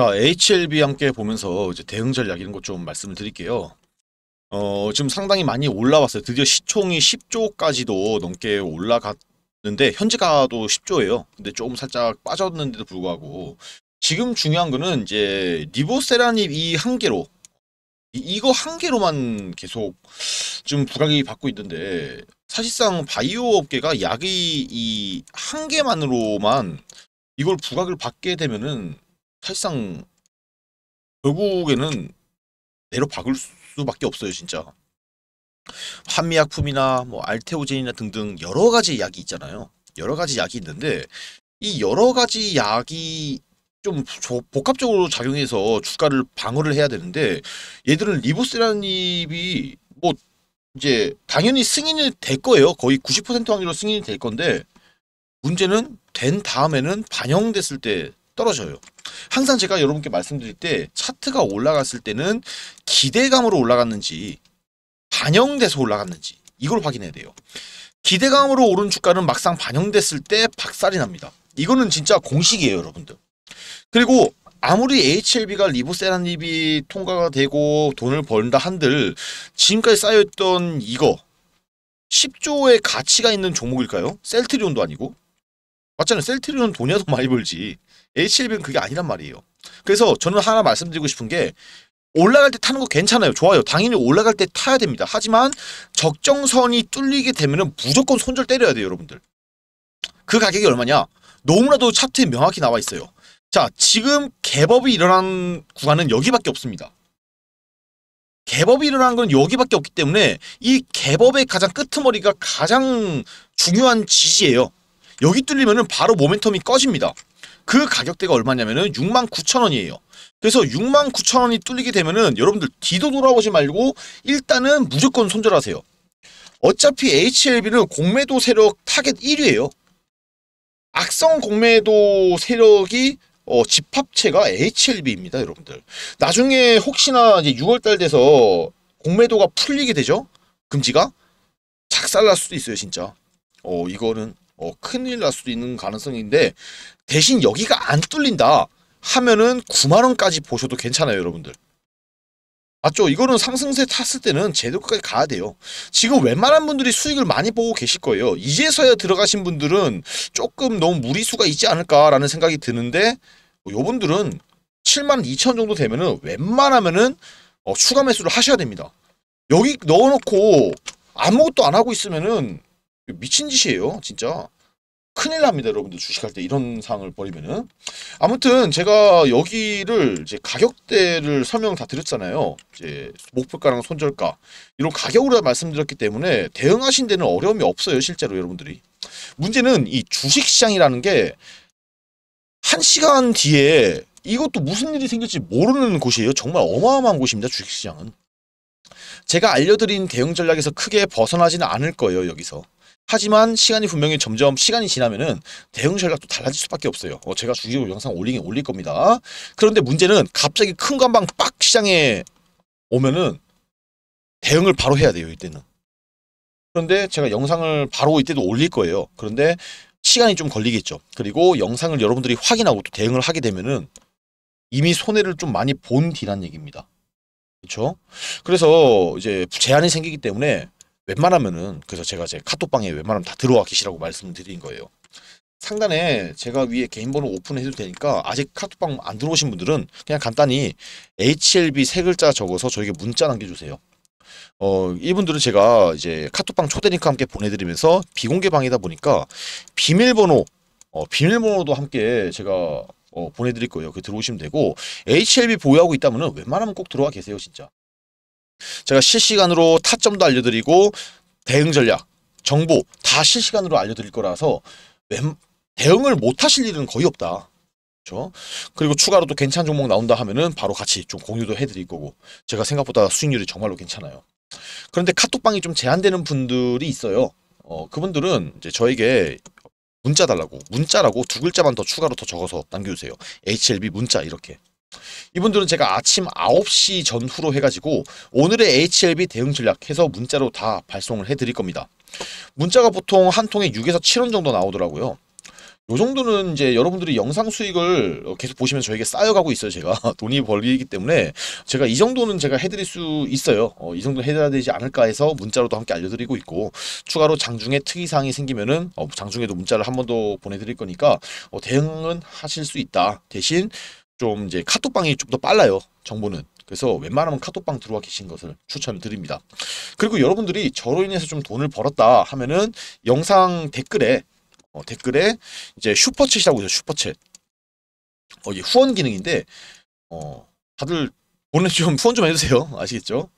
자, 아, HLB 함께 보면서 이제 대응 전략 이런 것좀 말씀을 드릴게요. 어, 지금 상당히 많이 올라왔어요. 드디어 시총이 10조까지도 넘게 올라갔는데 현재가도 10조예요. 근데 조금 살짝 빠졌는데도 불구하고 지금 중요한 거는 이제 리보세라닙 이한 개로 이거 한 개로만 계속 지금 부각이 받고 있는데 사실상 바이오 업계가 약의 이한 개만으로만 이걸 부각을 받게 되면은 사실상 결국에는 내려 박을 수밖에 없어요 진짜 한미약품이나 뭐 알테오젠이나 등등 여러 가지 약이 있잖아요 여러 가지 약이 있는데 이 여러 가지 약이 좀 복합적으로 작용해서 주가를 방어를 해야 되는데 얘들은 리보스라닙이 뭐 이제 당연히 승인이 될 거예요 거의 90% 확률로 승인이 될 건데 문제는 된 다음에는 반영됐을 때 떨어져요. 항상 제가 여러분께 말씀드릴 때 차트가 올라갔을 때는 기대감으로 올라갔는지 반영돼서 올라갔는지 이걸 확인해야 돼요. 기대감으로 오른 주가는 막상 반영됐을 때 박살이 납니다. 이거는 진짜 공식이에요, 여러분들. 그리고 아무리 HLB가 리보세란 입이 통과가 되고 돈을 벌다 한들 지금까지 쌓여있던 이거 10조의 가치가 있는 종목일까요? 셀트리온도 아니고 맞잖아요. 셀트리온 돈이라도 많이 벌지. H1B는 그게 아니란 말이에요. 그래서 저는 하나 말씀드리고 싶은 게 올라갈 때 타는 거 괜찮아요. 좋아요. 당연히 올라갈 때 타야 됩니다. 하지만 적정선이 뚫리게 되면 무조건 손절 때려야 돼요. 여러분들. 그 가격이 얼마냐? 너무나도 차트에 명확히 나와 있어요. 자, 지금 개법이 일어난 구간은 여기밖에 없습니다. 개법이 일어난 건 여기밖에 없기 때문에 이 개법의 가장 끄트머리가 가장 중요한 지지예요. 여기 뚫리면 바로 모멘텀이 꺼집니다. 그 가격대가 얼마냐면은 69,000원이에요. 그래서 69,000원이 뚫리게 되면은 여러분들 뒤도 돌아보지 말고 일단은 무조건 손절하세요. 어차피 HLB는 공매도 세력 타겟 1위에요 악성 공매도 세력이 어, 집합체가 HLB입니다, 여러분들. 나중에 혹시나 이제 6월달 돼서 공매도가 풀리게 되죠? 금지가? 작살날 수도 있어요, 진짜. 어, 이거는 어, 큰일 날 수도 있는 가능성인데 대신 여기가 안 뚫린다 하면은 9만원까지 보셔도 괜찮아요 여러분들 맞죠? 이거는 상승세 탔을 때는 제도까지 가야 돼요. 지금 웬만한 분들이 수익을 많이 보고 계실 거예요. 이제서야 들어가신 분들은 조금 너무 무리수가 있지 않을까라는 생각이 드는데 뭐 요 분들은 7만 2천 정도 되면은 웬만하면은 어, 추가 매수를 하셔야 됩니다. 여기 넣어놓고 아무것도 안 하고 있으면은 미친 짓이에요. 진짜. 큰일 납니다. 여러분들 주식할 때 이런 상황을 버리면은 아무튼 제가 여기를 이제 가격대를 설명 다 드렸잖아요. 이제 목표가랑 손절가. 이런 가격으로 말씀드렸기 때문에 대응하신 데는 어려움이 없어요. 실제로 여러분들이. 문제는 이 주식시장이라는 게 한 시간 뒤에 이것도 무슨 일이 생길지 모르는 곳이에요. 정말 어마어마한 곳입니다. 주식시장은. 제가 알려드린 대응 전략에서 크게 벗어나지는 않을 거예요. 여기서. 하지만 시간이 분명히 점점 시간이 지나면은 대응 전략도 달라질 수밖에 없어요. 어, 제가 주기로 적으 영상 올리긴 올릴 겁니다. 그런데 문제는 갑자기 큰 관방 빡 시장에 오면은 대응을 바로 해야 돼요. 이때는. 그런데 제가 영상을 바로 이때도 올릴 거예요. 그런데 시간이 좀 걸리겠죠. 그리고 영상을 여러분들이 확인하고 또 대응을 하게 되면은 이미 손해를 좀 많이 본 뒤란 얘기입니다. 그렇죠? 그래서 이제 제한이 생기기 때문에 웬만하면은 그래서 제가 제 카톡방에 웬만하면 다 들어와 계시라고 말씀드린 거예요. 상단에 제가 위에 개인번호 오픈해줄 테니까 아직 카톡방 안 들어오신 분들은 그냥 간단히 HLB 세 글자 적어서 저에게 문자 남겨주세요. 어, 이분들은 제가 이제 카톡방 초대링크 함께 보내드리면서 비공개방이다 보니까 비밀번호, 어, 비밀번호도 함께 제가 어, 보내드릴 거예요. 그 들어오시면 되고 HLB 보유하고 있다면 은 웬만하면 꼭 들어와 계세요, 진짜. 제가 실시간으로 타점도 알려드리고 대응 전략, 정보 다 실시간으로 알려드릴 거라서 웬, 대응을 못하실 일은 거의 없다. 그렇죠? 그리고 추가로 또 괜찮은 종목 나온다 하면은 바로 같이 좀 공유도 해드릴 거고 제가 생각보다 수익률이 정말로 괜찮아요. 그런데 카톡방이 좀 제한되는 분들이 있어요. 어, 그분들은 이제 저에게 문자 달라고 문자라고 두 글자만 더 추가로 더 적어서 남겨주세요. HLB 문자 이렇게 이분들은 제가 아침 9시 전후로 해가지고 오늘의 HLB 대응 전략 해서 문자로 다 발송을 해드릴 겁니다. 문자가 보통 한 통에 6에서 7원 정도 나오더라고요. 요 정도는 이제 여러분들이 영상 수익을 계속 보시면 저에게 쌓여가고 있어요. 제가 돈이 벌리기 때문에 제가 이 정도는 제가 해드릴 수 있어요. 어, 이 정도 해드려야 되지 않을까 해서 문자로도 함께 알려드리고 있고 추가로 장중에 특이사항이 생기면은 어, 장중에도 문자를 한 번 더 보내드릴 거니까 어, 대응은 하실 수 있다. 대신 좀 이제 카톡방이 좀 더 빨라요. 정보는. 그래서 웬만하면 카톡방 들어와 계신 것을 추천을 드립니다. 그리고 여러분들이 저로 인해서 좀 돈을 벌었다 하면은 영상 댓글에 어, 댓글에 이제 슈퍼챗이라고 해서 슈퍼챗. 어, 이게 후원 기능인데 어, 다들 돈을 좀 후원 좀 해주세요. 아시겠죠?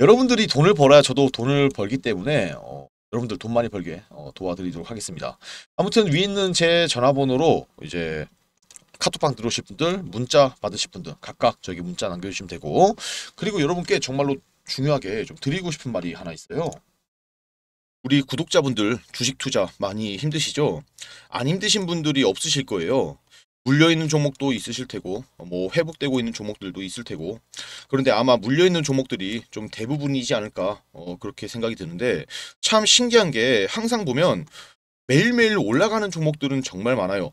여러분들이 돈을 벌어야 저도 돈을 벌기 때문에 어, 여러분들 돈 많이 벌게 어, 도와드리도록 하겠습니다. 아무튼 위에 있는 제 전화번호로 이제 카톡방 들어오실 분들 문자 받으실 분들 각각 저에게 문자 남겨주시면 되고 그리고 여러분께 정말로 중요하게 좀 드리고 싶은 말이 하나 있어요. 우리 구독자분들 주식 투자 많이 힘드시죠? 안 힘드신 분들이 없으실 거예요. 물려있는 종목도 있으실 테고 뭐 회복되고 있는 종목들도 있을 테고 그런데 아마 물려있는 종목들이 좀 대부분이지 않을까 어, 그렇게 생각이 드는데 참 신기한 게 항상 보면 매일매일 올라가는 종목들은 정말 많아요.